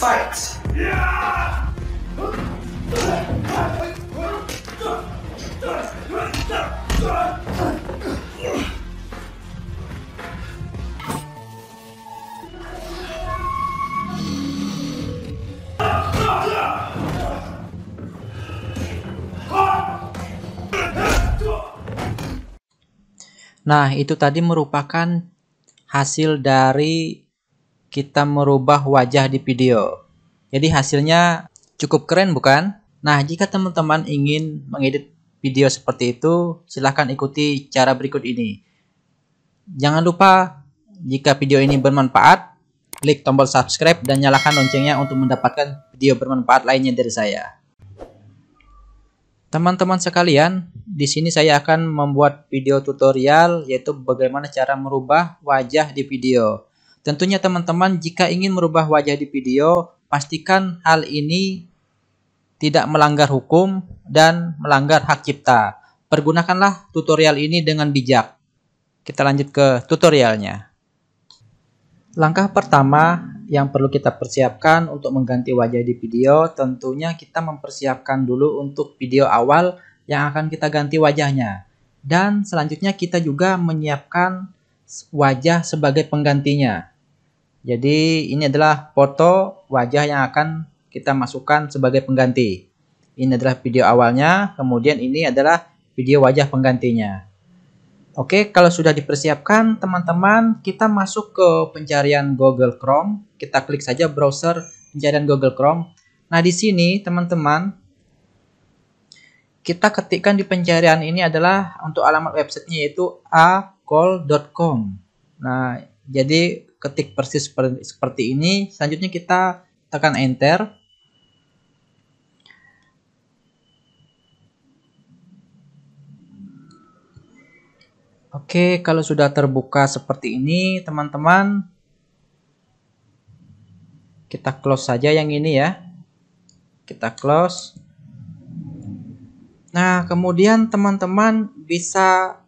Fight! Nah, itu tadi merupakan hasil dari kita merubah wajah di video. Jadi hasilnya cukup keren bukan? Nah, jika teman-teman ingin mengedit video seperti itu, silahkan ikuti cara berikut ini. Jangan lupa, jika video ini bermanfaat, klik tombol subscribe dan nyalakan loncengnya untuk mendapatkan video bermanfaat lainnya dari saya. Teman-teman sekalian, di sini saya akan membuat video tutorial yaitu bagaimana cara merubah wajah di video. Tentunya teman-teman jika ingin merubah wajah di video, pastikan hal ini tidak melanggar hukum dan melanggar hak cipta. Pergunakanlah tutorial ini dengan bijak. Kita lanjut ke tutorialnya. Langkah pertama yang perlu kita persiapkan untuk mengganti wajah di video tentunya kita mempersiapkan dulu untuk video awal yang akan kita ganti wajahnya. Dan selanjutnya kita juga menyiapkan wajah sebagai penggantinya. Jadi ini adalah foto wajah yang akan kita masukkan sebagai pengganti. Ini adalah video awalnya, kemudian ini adalah video wajah penggantinya. Oke, kalau sudah dipersiapkan teman-teman, kita masuk ke pencarian Google Chrome. Kita klik saja browser pencarian Google Chrome. Nah, di sini teman-teman kita ketikkan di pencarian ini adalah untuk alamat websitenya yaitu acall.com. Nah, jadi ketik persis seperti ini. Selanjutnya kita tekan enter. Oke, kalau sudah terbuka seperti ini, teman-teman, kita close saja yang ini ya. Kita close. Nah, kemudian teman-teman bisa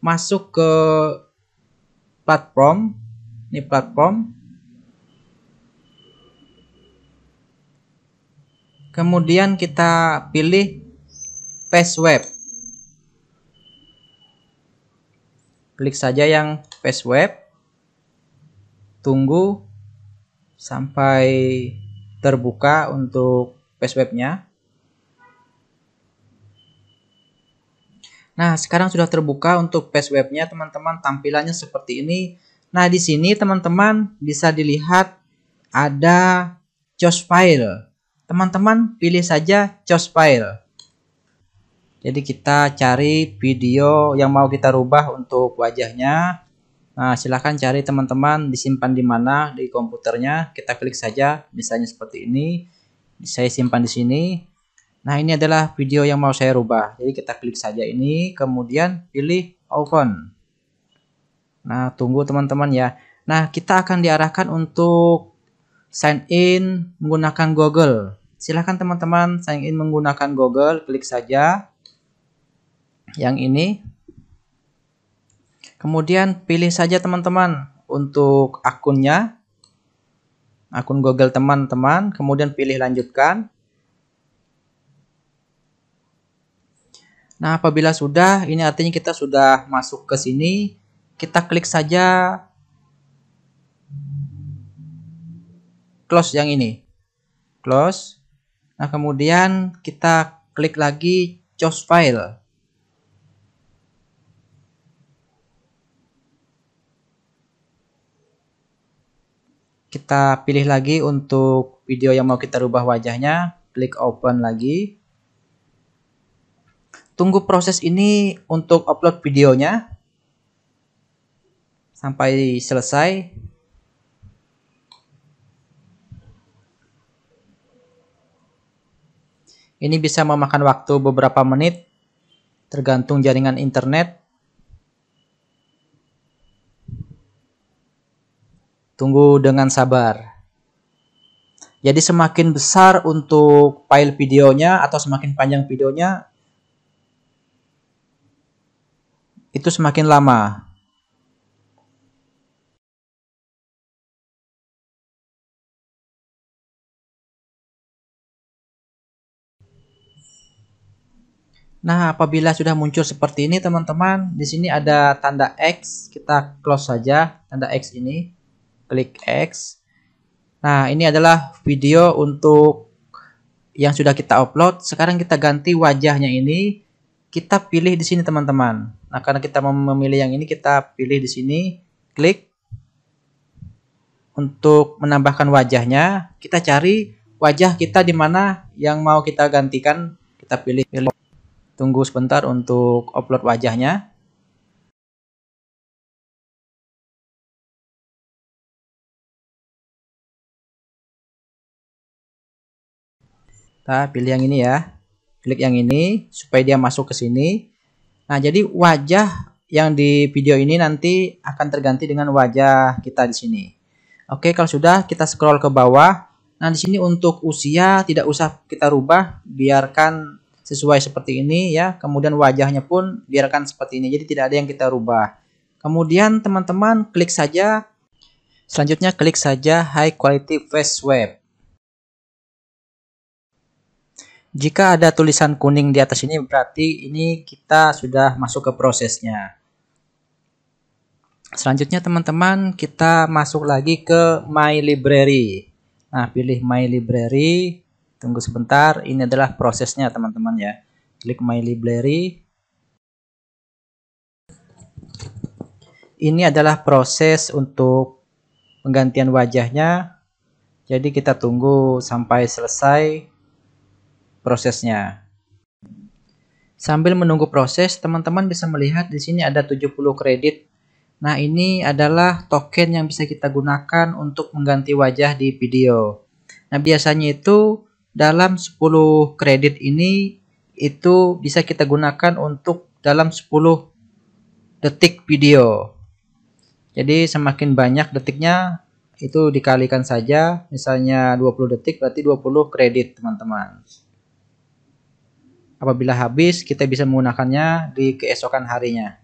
masuk ke platform ini platform kemudian kita pilih page web klik saja yang page web tunggu sampai terbuka untuk page webnya nah sekarang sudah terbuka untuk page webnya teman-teman tampilannya seperti ini Nah, di sini teman-teman bisa dilihat ada choose file. Teman-teman pilih saja choose file. Jadi kita cari video yang mau kita rubah untuk wajahnya. Nah, silahkan cari teman-teman disimpan di mana di komputernya. Kita klik saja, misalnya seperti ini. Saya simpan di sini. Nah, ini adalah video yang mau saya rubah. Jadi kita klik saja ini, kemudian pilih open. Nah, tunggu teman-teman ya. Nah, kita akan diarahkan untuk sign in menggunakan Google. Silahkan teman-teman sign in menggunakan Google, klik saja yang ini. Kemudian pilih saja teman-teman untuk akunnya. Akun Google teman-teman, kemudian pilih lanjutkan. Nah, apabila sudah, ini artinya kita sudah masuk ke sini kita klik saja close yang ini close nah kemudian kita klik lagi choose file kita pilih lagi untuk video yang mau kita rubah wajahnya klik open lagi tunggu proses ini untuk upload videonya sampai selesai Ini bisa memakan waktu beberapa menit, tergantung jaringan internet. Tunggu dengan sabar. Jadi semakin besar untuk file videonya atau semakin panjang videonya, itu semakin lama. Nah, apabila sudah muncul seperti ini, teman-teman, di sini ada tanda X. Kita close saja tanda X ini. Klik X. Nah, ini adalah video untuk yang sudah kita upload. Sekarang kita ganti wajahnya ini. Kita pilih di sini, teman-teman. Nah, karena kita memilih yang ini, kita pilih di sini. Klik untuk menambahkan wajahnya. Kita cari wajah kita di mana yang mau kita gantikan. Kita pilih, pilih Tunggu sebentar untuk upload wajahnya. Nah, pilih yang ini ya. Klik yang ini supaya dia masuk ke sini. Nah, jadi wajah yang di video ini nanti akan terganti dengan wajah kita di sini. Oke, kalau sudah kita scroll ke bawah. Nah, di sini untuk usia tidak usah kita rubah, biarkan sesuai seperti ini ya. Kemudian wajahnya pun biarkan seperti ini. Jadi tidak ada yang kita rubah. Kemudian teman-teman klik saja. Selanjutnya klik saja High Quality Face Web. Jika ada tulisan kuning di atas ini berarti ini kita sudah masuk ke prosesnya. Selanjutnya teman-teman kita masuk lagi ke My Library. Nah pilih My Library. Tunggu sebentar, ini adalah prosesnya teman-teman ya. Klik My Library. Ini adalah proses untuk penggantian wajahnya. Jadi kita tunggu sampai selesai prosesnya. Sambil menunggu proses, teman-teman bisa melihat di sini ada 70 kredit. Nah, ini adalah token yang bisa kita gunakan untuk mengganti wajah di video. Nah, biasanya itu dalam 10 kredit ini itu bisa kita gunakan untuk dalam 10 detik video. Jadi semakin banyak detiknya itu dikalikan saja misalnya 20 detik berarti 20 kredit teman-teman. Apabila habis kita bisa menggunakannya di keesokan harinya.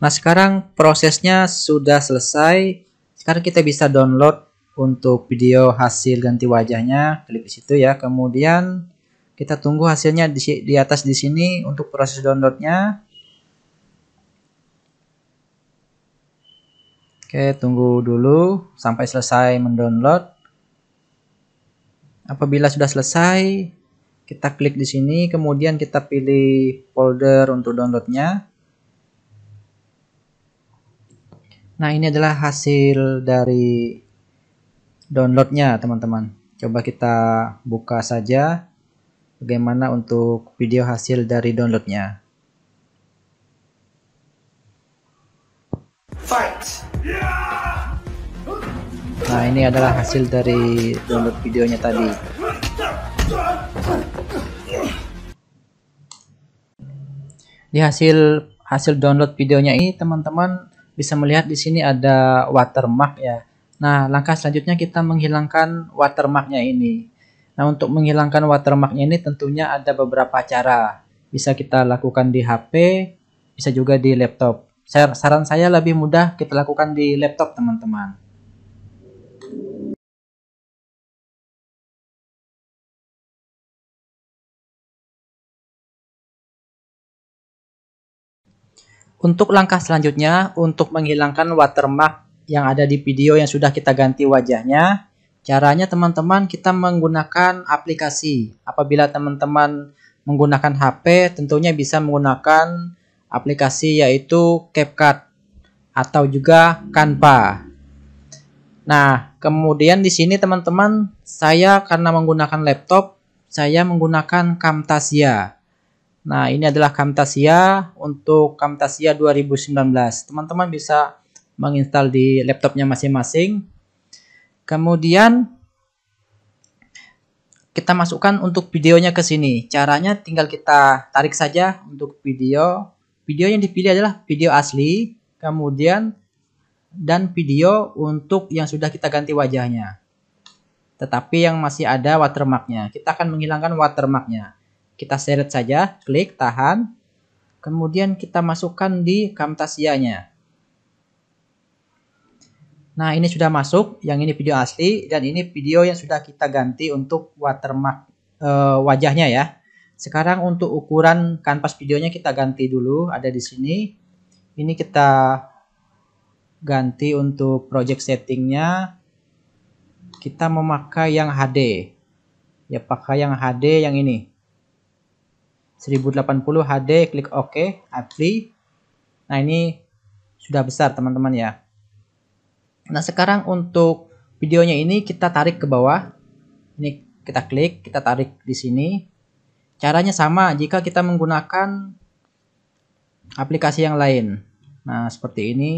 Nah sekarang prosesnya sudah selesai. Sekarang kita bisa download untuk video hasil ganti wajahnya klik di situ ya kemudian kita tunggu hasilnya di, di atas di sini untuk proses downloadnya Oke, tunggu dulu sampai selesai mendownload. Apabila sudah selesai, kita klik di sini, kemudian kita pilih folder untuk downloadnya. Nah, ini adalah hasil dari downloadnya teman-teman coba kita buka saja bagaimana untuk video hasil dari downloadnya nah ini adalah hasil dari download videonya tadi di hasil hasil download videonya ini teman-teman bisa melihat di sini ada watermark ya Nah, langkah selanjutnya kita menghilangkan watermarknya ini. Nah, untuk menghilangkan watermarknya ini tentunya ada beberapa cara. Bisa kita lakukan di HP, bisa juga di laptop. Saran saya lebih mudah kita lakukan di laptop, teman-teman. Untuk langkah selanjutnya, untuk menghilangkan watermark yang ada di video yang sudah kita ganti wajahnya. Caranya teman-teman kita menggunakan aplikasi. Apabila teman-teman menggunakan HP tentunya bisa menggunakan aplikasi yaitu CapCut atau juga Canva. Nah, kemudian di sini teman-teman saya karena menggunakan laptop saya menggunakan Camtasia. Nah, ini adalah Camtasia untuk Camtasia 2019. Teman-teman bisa menginstal di laptopnya masing-masing. Kemudian kita masukkan untuk videonya ke sini. Caranya tinggal kita tarik saja untuk video. Video yang dipilih adalah video asli, kemudian dan video untuk yang sudah kita ganti wajahnya. Tetapi yang masih ada watermarknya. Kita akan menghilangkan watermarknya. Kita seret saja, klik, tahan. Kemudian kita masukkan di Camtasia-nya. Nah, ini sudah masuk, yang ini video asli dan ini video yang sudah kita ganti untuk watermark e, wajahnya ya. Sekarang untuk ukuran kanvas videonya kita ganti dulu, ada di sini. Ini kita ganti untuk project settingnya. Kita memakai yang HD. Ya, pakai yang HD yang ini. 1080 HD, klik OK, apply. Nah, ini sudah besar teman-teman ya. Nah sekarang untuk videonya ini kita tarik ke bawah. Ini kita klik, kita tarik di sini. Caranya sama jika kita menggunakan aplikasi yang lain. Nah seperti ini.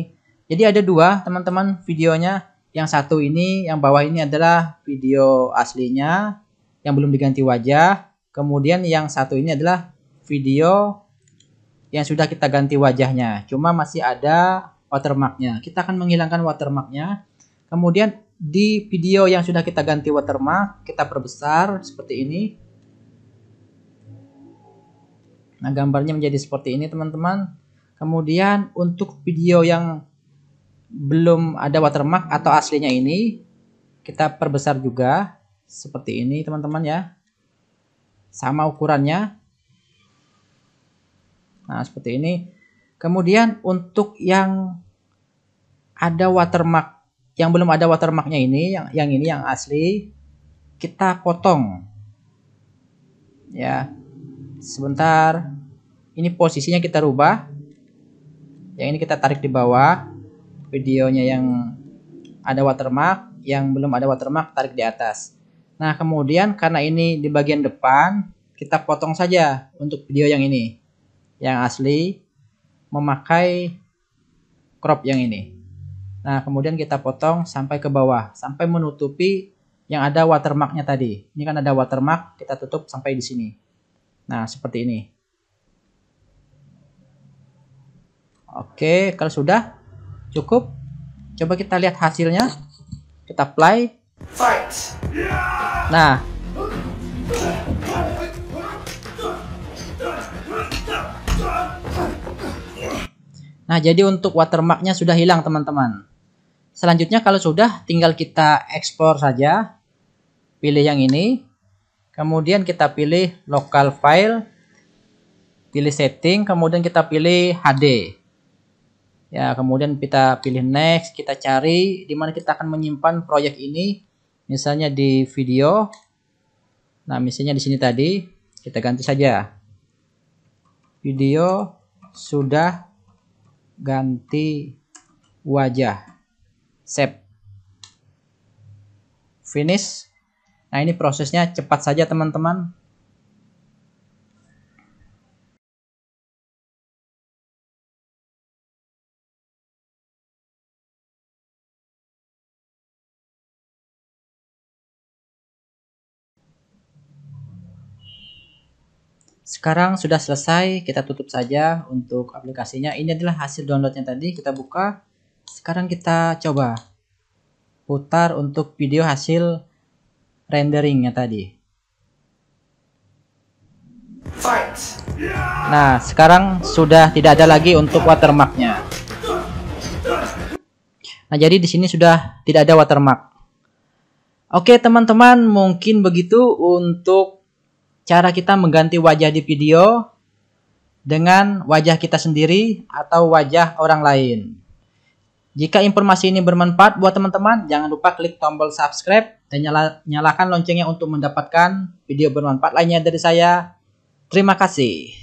Jadi ada dua teman-teman videonya. Yang satu ini, yang bawah ini adalah video aslinya yang belum diganti wajah. Kemudian yang satu ini adalah video yang sudah kita ganti wajahnya. Cuma masih ada watermarknya. Kita akan menghilangkan watermarknya. Kemudian di video yang sudah kita ganti watermark, kita perbesar seperti ini. Nah, gambarnya menjadi seperti ini, teman-teman. Kemudian untuk video yang belum ada watermark atau aslinya ini, kita perbesar juga seperti ini, teman-teman ya. Sama ukurannya. Nah, seperti ini. Kemudian untuk yang ada watermark, yang belum ada watermarknya ini, yang, yang ini yang asli, kita potong. Ya, sebentar. Ini posisinya kita rubah. Yang ini kita tarik di bawah. Videonya yang ada watermark, yang belum ada watermark tarik di atas. Nah, kemudian karena ini di bagian depan, kita potong saja untuk video yang ini. Yang asli memakai crop yang ini. Nah, kemudian kita potong sampai ke bawah, sampai menutupi yang ada watermarknya tadi. Ini kan ada watermark, kita tutup sampai di sini. Nah, seperti ini. Oke, kalau sudah cukup, coba kita lihat hasilnya. Kita play. Fight. Nah, Nah, jadi untuk watermarknya sudah hilang, teman-teman. Selanjutnya kalau sudah, tinggal kita ekspor saja. Pilih yang ini. Kemudian kita pilih local file. Pilih setting, kemudian kita pilih HD. Ya, kemudian kita pilih next, kita cari di mana kita akan menyimpan proyek ini. Misalnya di video. Nah, misalnya di sini tadi, kita ganti saja. Video sudah ganti wajah save, finish nah ini prosesnya cepat saja teman-teman Sekarang sudah selesai, kita tutup saja untuk aplikasinya. Ini adalah hasil downloadnya tadi, kita buka. Sekarang kita coba putar untuk video hasil renderingnya tadi. Nah, sekarang sudah tidak ada lagi untuk watermarknya. Nah, jadi di sini sudah tidak ada watermark. Oke, teman-teman, mungkin begitu untuk cara kita mengganti wajah di video dengan wajah kita sendiri atau wajah orang lain. Jika informasi ini bermanfaat buat teman-teman, jangan lupa klik tombol subscribe dan nyala nyalakan loncengnya untuk mendapatkan video bermanfaat lainnya dari saya. Terima kasih.